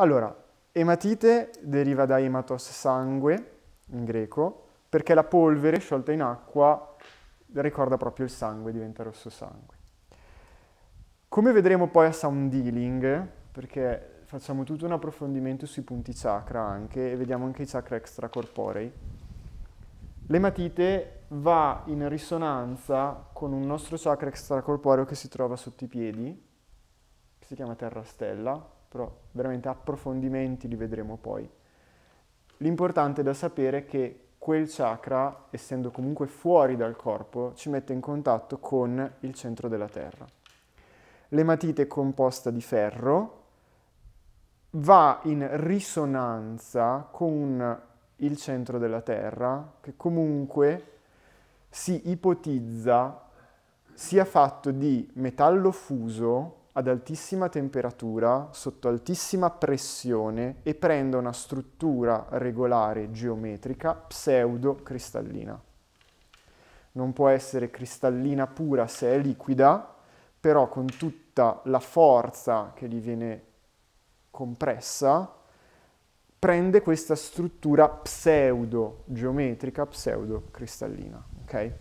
Allora, ematite deriva da ematos sangue, in greco, perché la polvere sciolta in acqua ricorda proprio il sangue, diventa rosso sangue. Come vedremo poi a sound dealing, perché facciamo tutto un approfondimento sui punti chakra anche e vediamo anche i chakra extracorporei, l'ematite va in risonanza con un nostro chakra extracorporeo che si trova sotto i piedi, che si chiama terra stella, però veramente approfondimenti li vedremo poi. L'importante è da sapere che quel chakra, essendo comunque fuori dal corpo, ci mette in contatto con il centro della Terra. L'ematite composta di ferro, va in risonanza con il centro della Terra, che comunque si ipotizza sia fatto di metallo fuso ad altissima temperatura, sotto altissima pressione e prende una struttura regolare geometrica pseudocristallina. Non può essere cristallina pura se è liquida, però con tutta la forza che gli viene compressa, prende questa struttura pseudo-geometrica, pseudo-cristallina. Okay?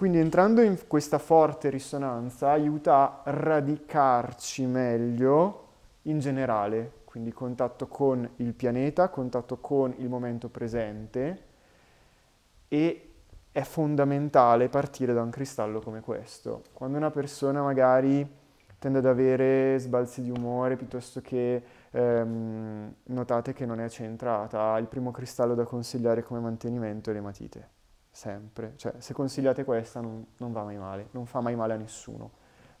Quindi entrando in questa forte risonanza aiuta a radicarci meglio in generale, quindi contatto con il pianeta, contatto con il momento presente e è fondamentale partire da un cristallo come questo. Quando una persona magari tende ad avere sbalzi di umore piuttosto che ehm, notate che non è centrata, il primo cristallo da consigliare come mantenimento è le matite sempre. Cioè, se consigliate questa non, non va mai male, non fa mai male a nessuno,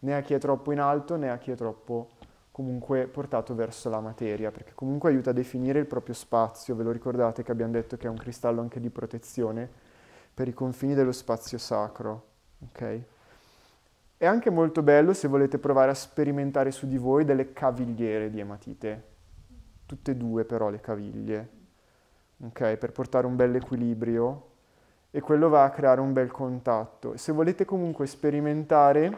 né a chi è troppo in alto né a chi è troppo comunque portato verso la materia, perché comunque aiuta a definire il proprio spazio, ve lo ricordate che abbiamo detto che è un cristallo anche di protezione per i confini dello spazio sacro, ok? È anche molto bello se volete provare a sperimentare su di voi delle cavigliere di ematite, tutte e due però le caviglie, ok? Per portare un bel equilibrio e quello va a creare un bel contatto. Se volete comunque sperimentare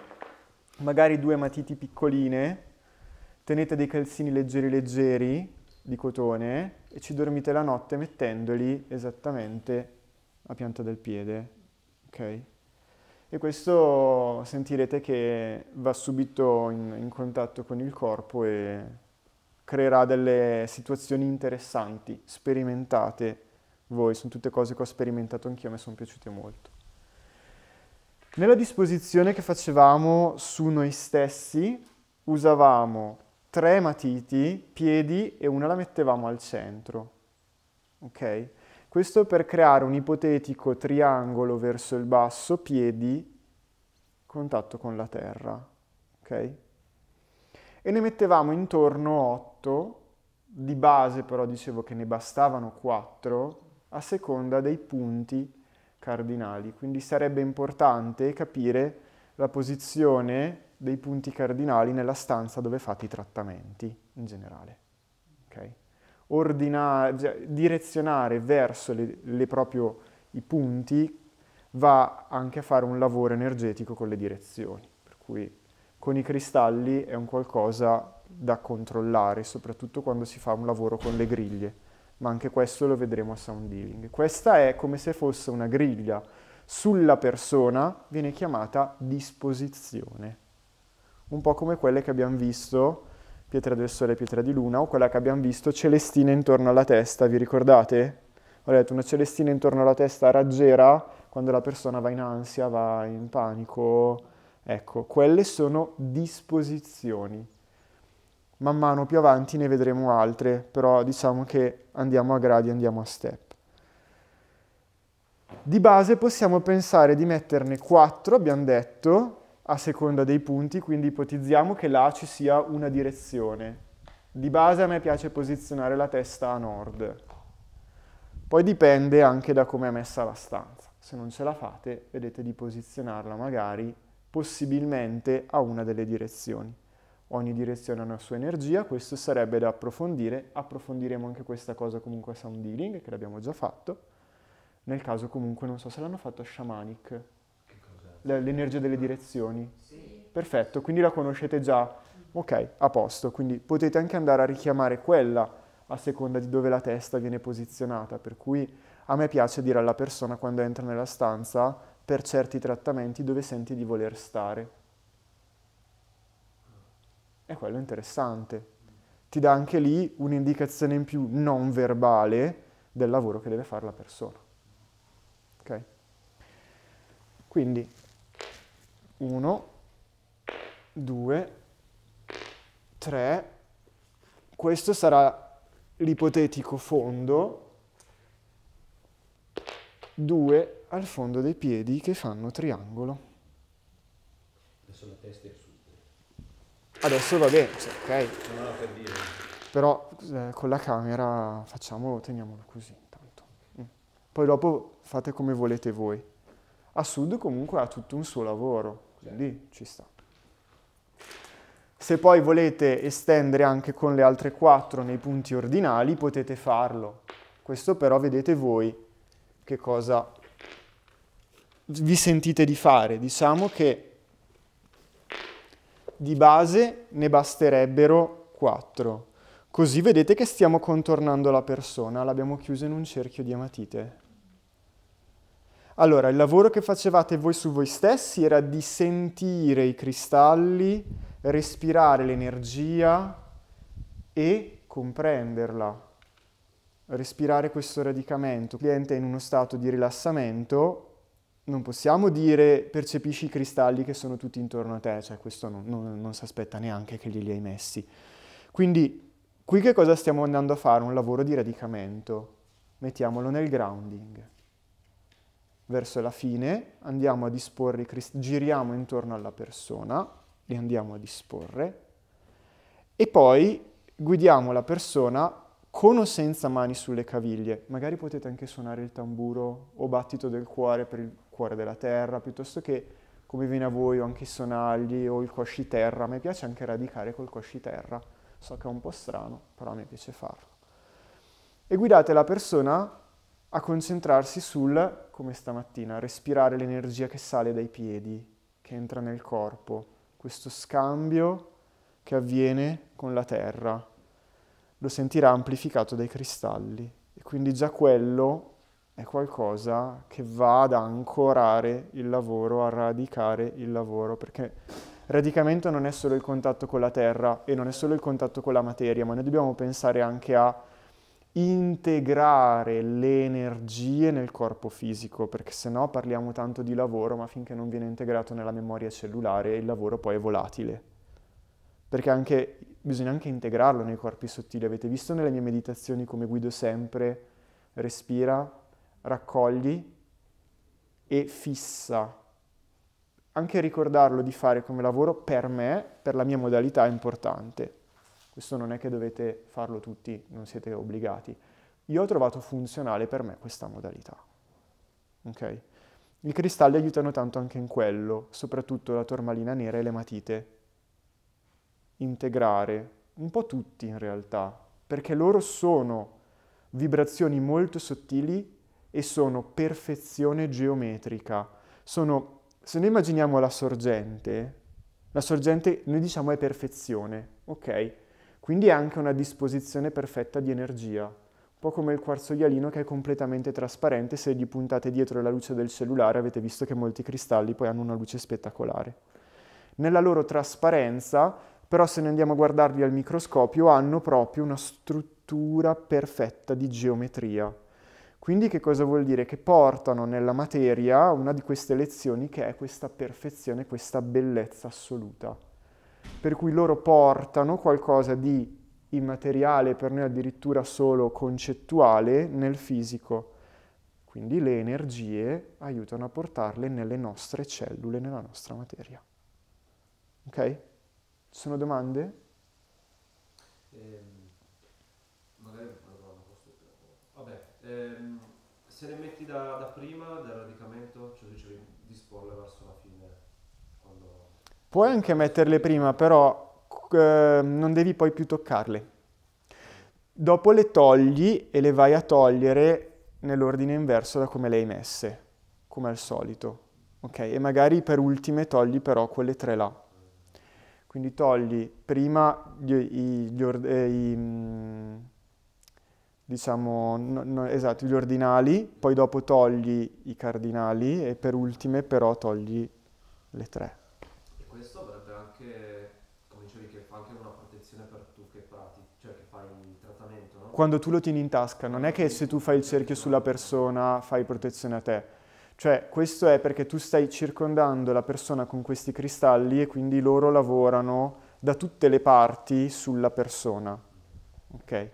magari due matiti piccoline, tenete dei calzini leggeri leggeri di cotone e ci dormite la notte mettendoli esattamente a pianta del piede, ok? E questo sentirete che va subito in, in contatto con il corpo e creerà delle situazioni interessanti, sperimentate voi, sono tutte cose che ho sperimentato anch'io, mi sono piaciute molto. Nella disposizione che facevamo su noi stessi usavamo tre matiti, piedi e una la mettevamo al centro. Ok? Questo per creare un ipotetico triangolo verso il basso, piedi, contatto con la terra. Ok? E ne mettevamo intorno 8, di base però dicevo che ne bastavano 4 a seconda dei punti cardinali. Quindi sarebbe importante capire la posizione dei punti cardinali nella stanza dove fate i trattamenti in generale. Okay? Ordinare, cioè, direzionare verso le, le proprio, i punti va anche a fare un lavoro energetico con le direzioni, per cui con i cristalli è un qualcosa da controllare, soprattutto quando si fa un lavoro con le griglie ma anche questo lo vedremo a sound healing. Questa è come se fosse una griglia sulla persona, viene chiamata disposizione, un po' come quelle che abbiamo visto pietra del sole, pietra di luna, o quella che abbiamo visto, celestina intorno alla testa, vi ricordate? Ho detto una celestina intorno alla testa raggiera quando la persona va in ansia, va in panico. Ecco, quelle sono disposizioni man mano più avanti ne vedremo altre, però diciamo che andiamo a gradi, andiamo a step. Di base possiamo pensare di metterne 4, abbiamo detto, a seconda dei punti, quindi ipotizziamo che là ci sia una direzione. Di base a me piace posizionare la testa a nord. Poi dipende anche da come è messa la stanza. Se non ce la fate, vedete di posizionarla magari possibilmente a una delle direzioni ogni direzione ha una sua energia, questo sarebbe da approfondire, approfondiremo anche questa cosa comunque a sound healing, che l'abbiamo già fatto, nel caso comunque non so se l'hanno fatto a shamanic, l'energia delle direzioni. Sì. Perfetto, quindi la conoscete già, ok, a posto, quindi potete anche andare a richiamare quella a seconda di dove la testa viene posizionata, per cui a me piace dire alla persona quando entra nella stanza per certi trattamenti dove senti di voler stare e quello interessante. Ti dà anche lì un'indicazione in più non verbale del lavoro che deve fare la persona. Ok? Quindi 1, 2, 3, questo sarà l'ipotetico fondo, 2 al fondo dei piedi che fanno triangolo. Adesso la testa è su. Adesso va bene, cioè, ok? Però eh, con la camera facciamolo, teniamolo così intanto. Mm. Poi dopo fate come volete voi. A sud comunque ha tutto un suo lavoro, quindi certo. ci sta. Se poi volete estendere anche con le altre quattro nei punti ordinali potete farlo. Questo però vedete voi che cosa vi sentite di fare. Diciamo che di base ne basterebbero 4. Così vedete che stiamo contornando la persona, l'abbiamo chiusa in un cerchio di matite. Allora, il lavoro che facevate voi su voi stessi era di sentire i cristalli, respirare l'energia e comprenderla. Respirare questo radicamento. Il cliente è in uno stato di rilassamento, non possiamo dire percepisci i cristalli che sono tutti intorno a te, cioè questo non, non, non si aspetta neanche che glieli hai messi. Quindi qui che cosa stiamo andando a fare? Un lavoro di radicamento. Mettiamolo nel grounding. Verso la fine andiamo a disporre i cristalli, giriamo intorno alla persona, li andiamo a disporre e poi guidiamo la persona con o senza mani sulle caviglie. Magari potete anche suonare il tamburo o battito del cuore per il cuore della terra, piuttosto che come viene a voi o anche i sonagli o il terra. A me piace anche radicare col terra. so che è un po' strano, però a me piace farlo. E guidate la persona a concentrarsi sul, come stamattina, respirare l'energia che sale dai piedi, che entra nel corpo, questo scambio che avviene con la terra. Lo sentirà amplificato dai cristalli e quindi già quello è qualcosa che va ad ancorare il lavoro, a radicare il lavoro, perché radicamento non è solo il contatto con la terra e non è solo il contatto con la materia, ma noi dobbiamo pensare anche a integrare le energie nel corpo fisico, perché se no parliamo tanto di lavoro, ma finché non viene integrato nella memoria cellulare il lavoro poi è volatile. Perché anche, bisogna anche integrarlo nei corpi sottili. Avete visto nelle mie meditazioni come guido sempre, respira, raccogli e fissa. Anche ricordarlo di fare come lavoro per me, per la mia modalità, è importante. Questo non è che dovete farlo tutti, non siete obbligati. Io ho trovato funzionale per me questa modalità. Ok? I cristalli aiutano tanto anche in quello, soprattutto la tormalina nera e le matite. Integrare, un po' tutti in realtà, perché loro sono vibrazioni molto sottili e sono perfezione geometrica. Sono, se noi immaginiamo la sorgente, la sorgente noi diciamo è perfezione, ok? Quindi è anche una disposizione perfetta di energia, un po' come il quarzo ialino che è completamente trasparente, se gli puntate dietro la luce del cellulare avete visto che molti cristalli poi hanno una luce spettacolare. Nella loro trasparenza, però se ne andiamo a guardarli al microscopio, hanno proprio una struttura perfetta di geometria. Quindi che cosa vuol dire? Che portano nella materia una di queste lezioni che è questa perfezione, questa bellezza assoluta. Per cui loro portano qualcosa di immateriale, per noi addirittura solo concettuale, nel fisico. Quindi le energie aiutano a portarle nelle nostre cellule, nella nostra materia. Ok? Ci sono domande? Ehm... Ehm, se ne metti da, da, prima del radicamento, cioè tu dicevi disporle verso la fine. Quando... Puoi anche metterle prima, però eh, non devi poi più toccarle. Dopo le togli e le vai a togliere nell'ordine inverso da come le hai messe, come al solito. Ok, e magari per ultime togli però quelle tre là. Quindi togli prima gli, gli, gli, eh, i, mm, diciamo, no, no, esatto, gli ordinali, poi dopo togli i cardinali e per ultime però togli le tre. E questo avrebbe anche, come dicevi, che fa anche una protezione per tu che pratichi, cioè che fai il trattamento, no? Quando tu lo tieni in tasca, non è che se tu fai il cerchio sulla persona fai protezione a te. Cioè, questo è perché tu stai circondando la persona con questi cristalli e quindi loro lavorano da tutte le parti sulla persona. Ok?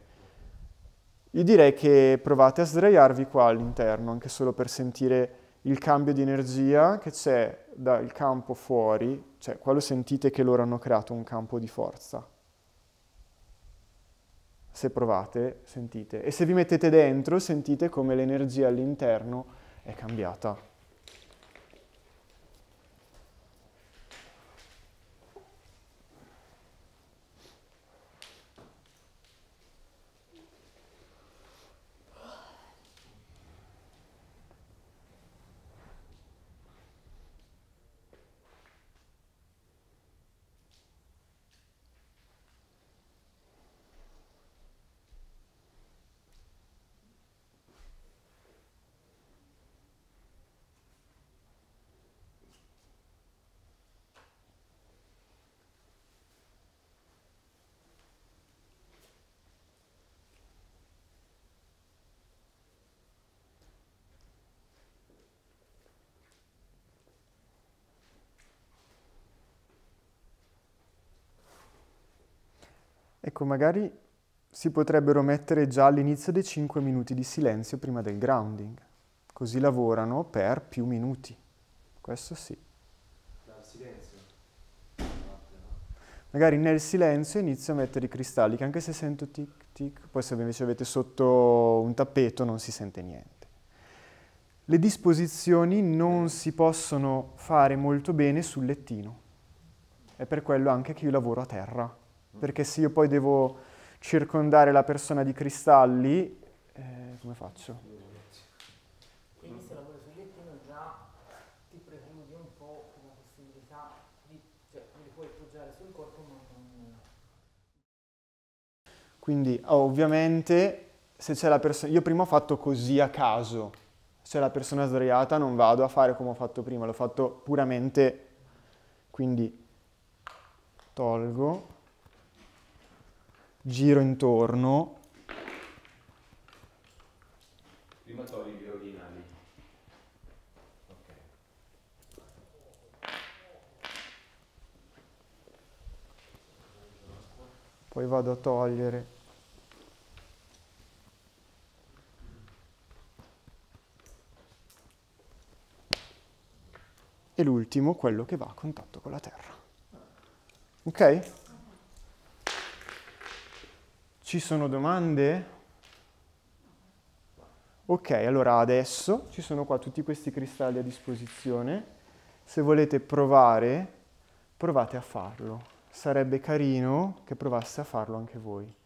Io direi che provate a sdraiarvi qua all'interno, anche solo per sentire il cambio di energia che c'è dal campo fuori, cioè qua lo sentite che loro hanno creato un campo di forza. Se provate, sentite. E se vi mettete dentro, sentite come l'energia all'interno è cambiata. Ecco, magari si potrebbero mettere già all'inizio dei 5 minuti di silenzio prima del grounding, così lavorano per più minuti. Questo sì. Dal silenzio? Magari nel silenzio inizio a mettere i cristalli, che anche se sento tic tic, poi se invece avete sotto un tappeto non si sente niente. Le disposizioni non si possono fare molto bene sul lettino. È per quello anche che io lavoro a terra perché se io poi devo circondare la persona di cristalli, eh, come faccio? Quindi se lavori sul lettino già ti preclude un po' la possibilità di, cioè, li puoi poggiare sul corpo ma non... Quindi oh, ovviamente se c'è la persona... Io prima ho fatto così a caso. Se la persona è sdraiata non vado a fare come ho fatto prima, l'ho fatto puramente... Quindi tolgo giro intorno. Prima togli gli ordinali. Okay. Poi vado a togliere e l'ultimo quello che va a contatto con la terra. Ok? Ci sono domande? Ok, allora adesso ci sono qua tutti questi cristalli a disposizione. Se volete provare, provate a farlo. Sarebbe carino che provasse a farlo anche voi.